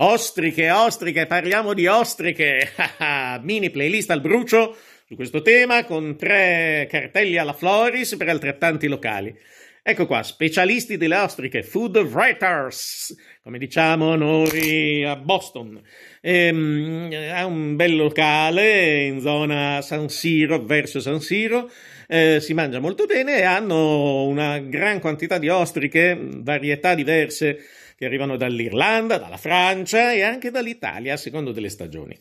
Ostriche, ostriche, parliamo di ostriche. Mini playlist al brucio su questo tema con tre cartelli alla Floris per altrettanti locali. Ecco qua, specialisti delle ostriche, food writers, come diciamo noi a Boston. Ehm, ha un bel locale in zona San Siro, verso San Siro. Eh, si mangia molto bene e hanno una gran quantità di ostriche, varietà diverse che arrivano dall'Irlanda, dalla Francia e anche dall'Italia a secondo delle stagioni.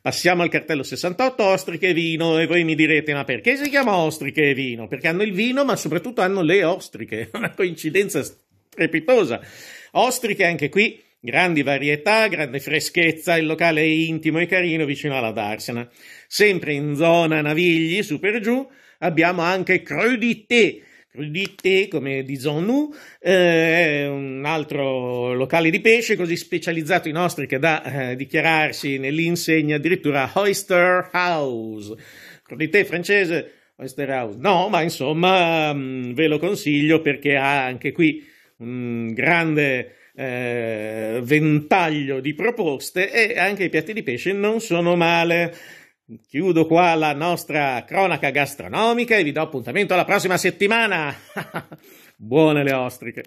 Passiamo al cartello 68, ostriche e vino, e voi mi direte ma perché si chiama ostriche e vino? Perché hanno il vino ma soprattutto hanno le ostriche, una coincidenza strepitosa. Ostriche anche qui, grandi varietà, grande freschezza, il locale è intimo e carino vicino alla Darsena. Sempre in zona Navigli, su per giù, abbiamo anche Crudité, crudité, come disons diciamo nous, eh, un altro locale di pesce così specializzato in ostriche da eh, dichiararsi nell'insegna addirittura Oyster House. Crudité francese, Oyster House. No, ma insomma mh, mm, ve lo consiglio perché ha anche qui un grande eh, ventaglio di proposte e anche i piatti di pesce non sono male. Chiudo qua la nostra cronaca gastronomica e vi do appuntamento alla prossima settimana. Buone le ostriche!